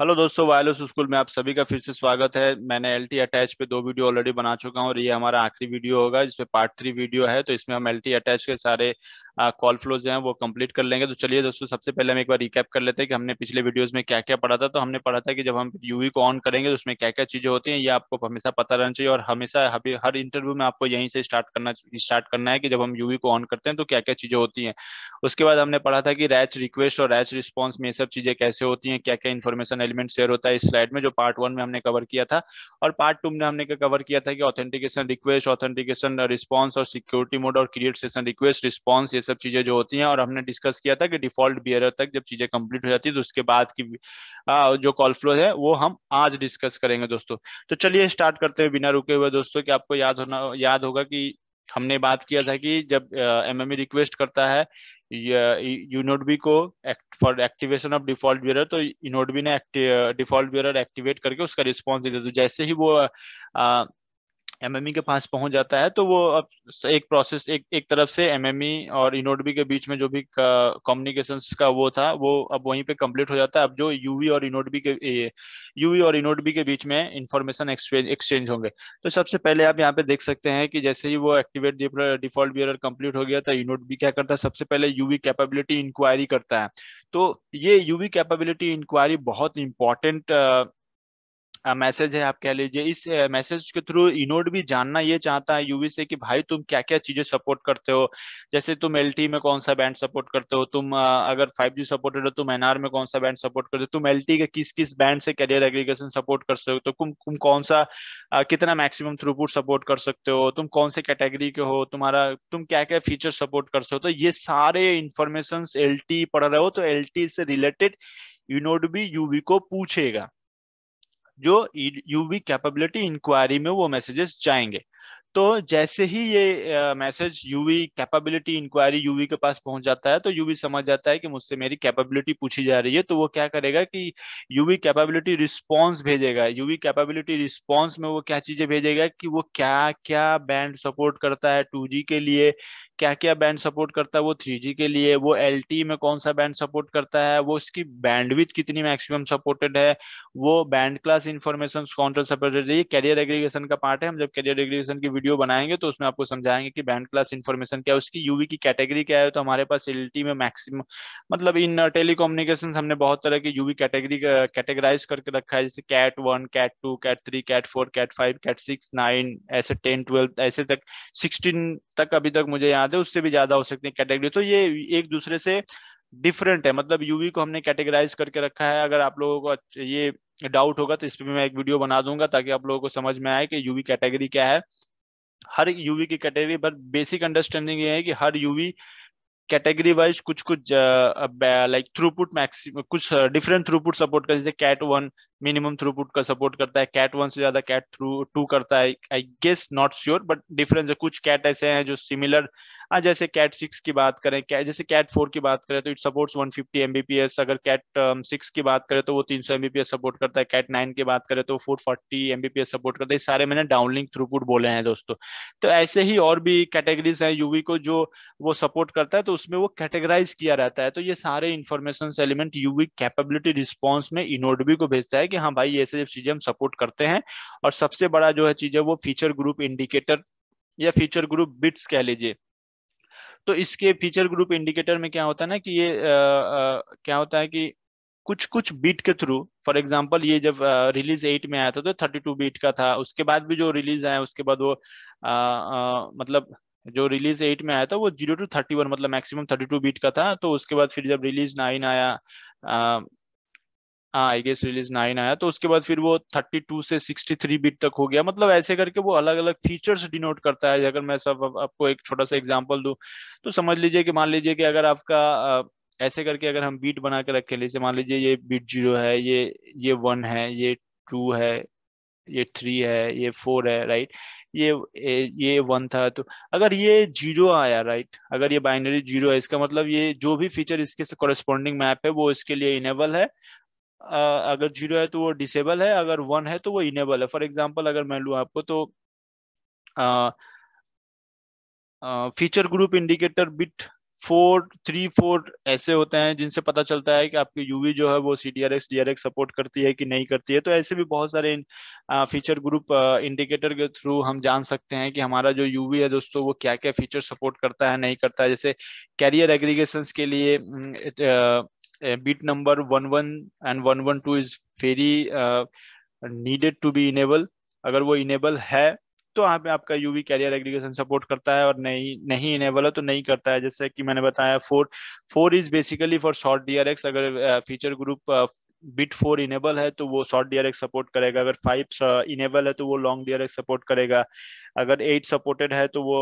hello दोस्तों wireless school में आप सभी का फिर से स्वागत है मैंने एल टी अटैच पे दो वीडियो ऑलरेडी बना चुका हूँ और ये हमारा आखिरी वीडियो होगा जिसपे पार्ट थ्री वीडियो है तो इसमें हम एल टी अटैच के सारे कॉल फ्लोज हैं वो कंप्लीट कर लेंगे तो चलिए दोस्तों सबसे पहले हम एक बार रिकैप कर लेते हैं कि हमने पिछले वीडियोज में क्या क्या पढ़ा था तो हमने पढ़ा था कि जब हम यूवी e को ऑन करेंगे तो उसमें क्या क्या चीजें होती हैं ये आपको हमेशा पता रहना चाहिए और हमेशा हर इंटरव्यू में आपको यहीं से स्टार्ट करना स्टार्ट करना है कि जब हम यूवी e को ऑन करते हैं तो क्या क्या चीजें होती हैं उसके बाद हमने पढ़ा था कि रैच रिक्वेस्ट और रैच रिस्पॉन्स में ये सब चीजें कैसे होती हैं क्या क्या इन्फॉर्मेशन एलिमेंट शेयर होता है इस स्लाइड में जो पार्ट वन में हमने कवर किया था और पार्ट टू में हमने कवर किया था कि ऑथेंटिकेशन रिक्वेस्ट ऑथेंटिकेशन रिस्पॉन्स और सिक्योरिटी मोड और क्रिएट सेशन रिक्वेस्ट रिस्पॉन्स ये सब चीजें जो होती हैं और हमने डिस्कस किया था कि डिफॉल्ट बियर तक जब चीजें कंप्लीट हो जाती है तो उसके बाद की जो कॉल फ्लो है वो हम आज डिस्कस करेंगे दोस्तों तो चलिए स्टार्ट करते हैं बिना रुके हुए दोस्तों की आपको याद होना याद होगा कि हमने बात किया था कि जब एमएमई एम रिक्वेस्ट करता है यूनोड को for activation of default bearer तो यूनोड ने डिफॉल्ट बियरर एक्टिवेट करके उसका रिस्पॉन्स दे देता तो जैसे ही वो आ, uh, एमएमई e के पास पहुंच जाता है तो वो अब एक प्रोसेस एक एक तरफ से एमएमई e और इनोडबी के बीच में जो भी कम्युनिकेशन का, का वो था वो अब वहीं पे कंप्लीट हो जाता है अब जो यूवी और इनोडबी के यूवी और इनोडबी के बीच में इंफॉर्मेशन एक्सचेंज एक्सचेंज होंगे तो सबसे पहले आप यहाँ पे देख सकते हैं कि जैसे ही वो एक्टिवेट डिफॉल्ट बियर कंप्लीट हो गया तो इनोडबी क्या करता है सबसे पहले यूवी कैपेबिलिटी इंक्वायरी करता है तो ये यूवी कैपेबिलिटी इंक्वायरी बहुत इंपॉर्टेंट मैसेज है आप कह लीजिए इस मैसेज के थ्रू इनोड भी जानना ये चाहता है यूवी से कि भाई तुम क्या क्या चीजें सपोर्ट करते हो जैसे तुम एल में कौन सा बैंड सपोर्ट करते हो तुम अगर फाइव जी सपोर्टेड हो तुम एनआर में कौन सा बैंड सपोर्ट करते हो तुम एल के किस किस बैंड से कैरियर एग्रीगेशन सपोर्ट कर सकते हो तो तुम तुम कौन सा कितना मैक्सिमम थ्रूपुट सपोर्ट कर सकते हो तुम कौन से कैटेगरी के हो तुम्हारा तुम क्या क्या फीचर सपोर्ट कर सकते हो तो ये सारे इंफॉर्मेशन एल पढ़ रहे हो तो एल से रिलेटेड यूनोड भी यूवी को पूछेगा जो यूवी कैपेबिलिटी इंक्वायरी में वो मैसेजेस जाएंगे तो जैसे ही ये message UE capability inquiry UE के पास पहुंच जाता है तो यूवी समझ जाता है कि मुझसे मेरी कैपेबिलिटी पूछी जा रही है तो वो क्या करेगा कि यूवी कैपेबिलिटी रिस्पांस भेजेगा यूवी कैपेबिलिटी रिस्पांस में वो क्या चीजें भेजेगा कि वो क्या क्या बैंड सपोर्ट करता है टू के लिए क्या क्या बैंड सपोर्ट करता है वो थ्री के लिए वो एल में कौन सा बैंड सपोर्ट करता है वो इसकी बैंडविथ कितनी मैक्सिमम सपोर्टेड है वो band class information counter supported है ये कैरियर एग्रीगेशन का पार्ट है हम जब कैरियर एग्रीगेशन की वीडियो बनाएंगे तो उसमें आपको समझाएंगे कि बैंड क्लास इन्फॉर्मेशन क्या है उसकी यूवी की कैटेगरी क्या है तो हमारे पास एल में मैक्सिमम मतलब इन टेलीकोम्युनिकेशन uh, हमने बहुत तरह की यूवी कैटेगरी कैटेगराइज करके रखा है जैसे cat one cat two cat three cat four cat five cat six nine ऐसे टेन ट्वेल्व ऐसे तक सिक्सटीन तक अभी तक मुझे यहाँ बनाते हैं उससे भी ज्यादा हो सकती है कैटेगरी तो ये एक दूसरे से डिफरेंट है मतलब यूवी को हमने कैटेगराइज करके रखा है अगर आप लोगों को ये डाउट होगा तो इस पर भी मैं एक वीडियो बना दूंगा ताकि आप लोगों को समझ में आए कि यूवी कैटेगरी क्या है हर यूवी की कैटेगरी पर बेसिक अंडरस्टैंडिंग ये है कि हर यूवी कैटेगरी वाइज कुछ कुछ लाइक थ्रूपुट मैक्सिम कुछ डिफरेंट थ्रूपुट सपोर्ट कर जैसे कैट वन मिनिमम थ्रूपुट का सपोर्ट करता है कैट वन से ज्यादा कैट थ्रू टू करता है I guess not sure but difference है कुछ कैट ऐसे हैं जो सिमिलर हाँ, जैसे कैट सिक्स की बात करें जैसे कैट फोर की बात करें तो इट सपोर्ट्स 150 फिफ्टी एमबीपीएस अगर कैट सिक्स um, की बात करें तो वो 300 एमबीपीएस सपोर्ट करता है कैट नाइन की बात करें तो फोर फोर्टी एमबीपीएस सपोर्ट करता है सारे मैंने डाउनलिंक थ्रूपुट बोले हैं दोस्तों तो ऐसे ही और भी कैटेगरीज हैं यूवी को जो वो सपोर्ट करता है तो उसमें वो कैटेगराइज किया रहता है तो ये सारे information element UE capability response में इनोडबी को भेजता है है कि हाँ भाई ये सब चीजें हम सपोर्ट करते हैं और सबसे बड़ा जो है चीज है वो फीचर ग्रुप इंडिकेटर या फीचर ग्रुप बिट्स कह लीजिए तो इसके फीचर ग्रुप इंडिकेटर में क्या होता है ना कि ये आ, आ, क्या होता है कि कुछ कुछ बीट के थ्रू फॉर एग्जाम्पल ये जब रिलीज एट में आया था तो थर्टी टू बीट का था उसके बाद भी जो रिलीज आया उसके बाद वो आ, आ, मतलब जो रिलीज एट में आया था वो जीरो टू थर्टी वन मतलब मैक्सिमम थर्टी टू बीट का था तो उसके बाद फिर जब रिलीज नाइन आया हाँ आई गेस रिलीज नाइन आया तो उसके बाद फिर वो थर्टी टू से सिक्सटी थ्री बिट तक हो गया मतलब ऐसे करके वो अलग अलग फीचर्स डिनोट करता है अगर मैं सब आपको एक छोटा सा एग्जाम्पल दू तो समझ लीजिए कि मान लीजिए कि अगर आपका ऐसे करके अगर हम बीट बना के रखें जैसे मान लीजिए ये बीट जीरो है ये ये वन है ये टू है ये थ्री है ये फोर है राइट ये ये वन था तो अगर ये जीरो आया राइट अगर ये बाइनरी जीरो है इसका मतलब ये जो भी फीचर इसके से कॉरेस्पॉन्डिंग मैप है वो इसके लिए इनेबल है अगर जीरो है तो वो डिसेबल है अगर वन है तो वो इनेबल है फॉर एग्जाम्पल अगर मैं लू आपको तो feature group indicator bit four three four ऐसे होते हैं जिनसे पता चलता है कि आपकी यूवी जो है वो C D R X D R X support करती है कि नहीं करती है तो ऐसे भी बहुत सारे फीचर ग्रुप इंडिकेटर के थ्रू हम जान सकते हैं कि हमारा जो यूवी है दोस्तों वो क्या क्या फीचर सपोर्ट करता है नहीं करता है जैसे कैरियर एग्रीगेशन के लिए uh, bit number 11 and 112 is very uh, needed to be enabled अगर वो इनेबल है तो यहाँ पे आपका यूवी कैरियर एग्रीगेशन सपोर्ट करता है और नहीं नहीं इनेबल है तो नहीं करता है जैसे कि मैंने बताया four four is basically for short DRX अगर feature uh, group bit four enable है तो वो शॉर्ट डी सपोर्ट करेगा अगर फाइव इनेबल uh, है तो वो लॉन्ग डी सपोर्ट करेगा अगर एट सपोर्टेड है तो वो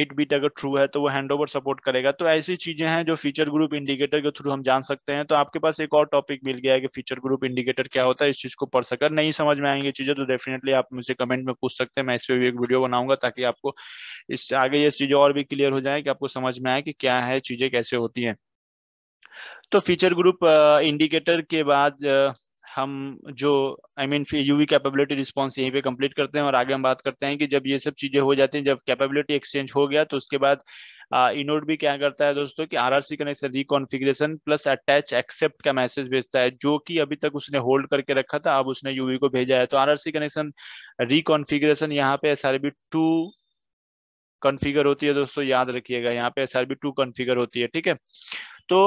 एट बिट अगर ट्रू है तो वो हैंड ओवर सपोर्ट करेगा तो ऐसी चीजें हैं जो फीचर ग्रुप इंडिकेटर के थ्रू हम जान सकते हैं तो आपके पास एक और टॉपिक मिल गया है कि फीचर ग्रुप इंडिकेटर क्या होता है इस चीज को पढ़ सकर नहीं समझ में आएंगे चीजें तो डेफिनेटली आप मुझे कमेंट में पूछ सकते हैं मैं इस पर भी एक वीडियो बनाऊंगा ताकि आपको इससे आगे ये चीजें और भी क्लियर हो जाए कि आपको समझ में आए कि क्या है चीजें कैसे होती हैं तो फीचर ग्रुप इंडिकेटर के बाद uh, हम जो I mean UE capability response यहीं पे कंप्लीट करते हैं और आगे हम बात करते हैं कि जब ये सब चीजें हो जाती हैं जब कैपेबिलिटी एक्सचेंज हो गया तो उसके बाद इनोड uh, भी क्या करता है दोस्तों कि RRC connection reconfiguration plus attach accept का मैसेज भेजता है जो कि अभी तक उसने होल्ड करके रखा था अब उसने यूवी को भेजा है तो आरआरसी कनेक्शन रिकॉन्फिग्रेशन यहाँ पे S R B two configure होती है दोस्तों याद रखिएगा यहाँ पे S R B two configure होती है ठीक है तो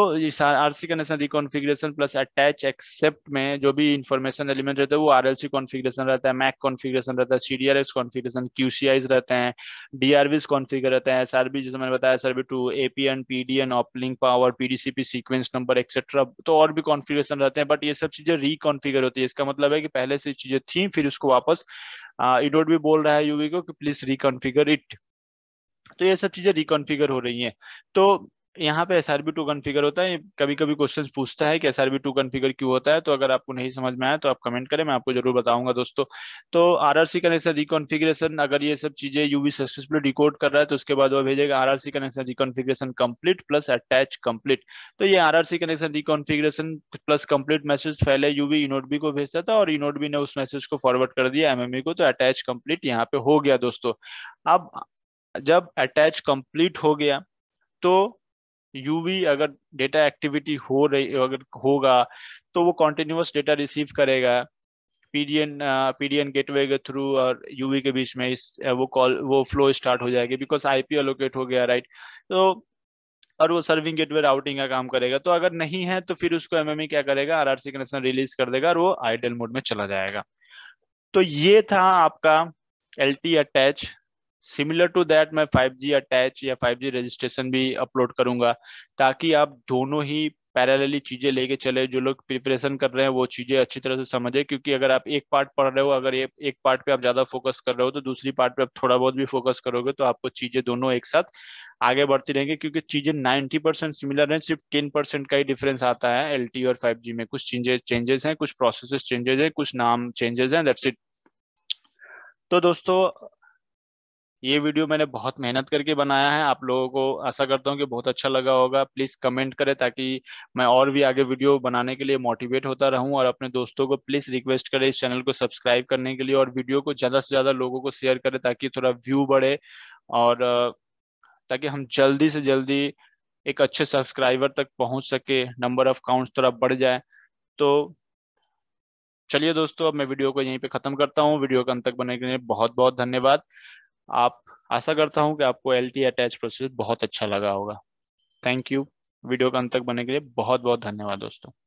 R C connection reconfiguration plus attach accept में जो भी इन्फॉर्मेशन एलिमेंट रहता है वो आर एल सी कॉन्फ़िगरेशन रहता है मैक कॉन्फ़िगरेशन रहता है एस कॉन्फ़िगरेशन आईज रहते हैं डीआरवीज कॉन्फ़िगर रहते हैं एसआरबी जैसे मैंने बताया बी टू डी पीडीएन ऑपलिंग power PDCP sequence number etcetera तो और भी कॉन्फ़िगरेशन रहते हैं बट ये सब चीजें रिकॉन्फ़िगर होती है इसका मतलब है कि पहले से चीजें थी फिर उसको वापस इडोट भी बोल रहा है यूवी को कि प्लीज रिकॉन्फ़िगर इट तो ये सब चीजें रिकॉन्फिगर हो रही हैं तो यहाँ पे S R B two configure होता है कभी कभी क्वेश्चन पूछता है कि S R B two configure क्यों होता है तो अगर आपको नहीं समझ में आया तो आप कमेंट करें मैं आपको जरूर बताऊंगा दोस्तों तो R R C connection reconfiguration अगर ये सब चीजें यूवी सक्सेसफुल डिकोड कर रहा है तो उसके बाद वो भेजेगा R R C connection reconfiguration complete plus attach complete तो ये R R C connection reconfiguration plus complete message पहले यूवी इनोट बी को भेजता था और इनोट बी ने उस मैसेज को फॉरवर्ड कर दिया एमएमई को तो अटैच कंप्लीट यहाँ पे हो गया दोस्तों अब जब अटैच कंप्लीट हो गया तो यूवी अगर डेटा एक्टिविटी हो रही अगर होगा तो वो कॉन्टिन्यूस डेटा रिसीव करेगा पीडीएन पीडीएन गेटवे के थ्रू और यूवी के बीच में इस वो कॉल वो फ्लो स्टार्ट हो जाएगी बिकॉज आईपी अलोकेट हो गया राइट तो और वो सर्विंग गेटवे राउटिंग का काम करेगा तो अगर नहीं है तो फिर उसको एम e क्या करेगा आर कनेक्शन रिलीज कर देगा और वो आइडल मोड e में चला जाएगा तो ये था आपका L attach similar to that मैं 5G अटैच या 5G रजिस्ट्रेशन भी अपलोड करूंगा ताकि आप दोनों ही पैरेलली चीजें लेके चले जो लोग प्रिपरेशन कर रहे हैं वो चीजें अच्छी तरह से समझे क्योंकि अगर आप एक पार्ट पढ़ रहे हो अगर ये एक पार्ट पे आप ज्यादा फोकस कर रहे हो तो दूसरी पार्ट पे आप थोड़ा बहुत भी फोकस करोगे तो आपको चीजें दोनों एक साथ आगे बढ़ती रहेंगे क्योंकि चीजें नाइनटी परसेंट सिमिलर है सिर्फ टेन परसेंट का ही डिफरेंस आता है एल और फाइव में कुछ चीजें चेंजेस हैं कुछ प्रोसेस चेंजेस हैं कुछ नाम चेंजेस हैं दैट्स इट तो दोस्तों ये वीडियो मैंने बहुत मेहनत करके बनाया है आप लोगों को आशा करता हूँ कि बहुत अच्छा लगा होगा प्लीज़ कमेंट करें ताकि मैं और भी आगे वीडियो बनाने के लिए मोटिवेट होता रहूँ और अपने दोस्तों को प्लीज़ रिक्वेस्ट करें इस चैनल को सब्सक्राइब करने के लिए और वीडियो को ज़्यादा से ज़्यादा लोगों को शेयर करें ताकि थोड़ा व्यू बढ़े और ताकि हम जल्दी से जल्दी एक अच्छे सब्सक्राइबर तक पहुंच सके नंबर ऑफ काउंट्स थोड़ा बढ़ जाए तो चलिए दोस्तों अब मैं वीडियो को यहीं पे ख़त्म करता हूँ वीडियो का अंत तक बने के लिए बहुत बहुत धन्यवाद आप आशा करता हूं कि आपको एल टी अटैच प्रोसेस बहुत अच्छा लगा होगा थैंक यू वीडियो का अंत तक बने के लिए बहुत बहुत धन्यवाद दोस्तों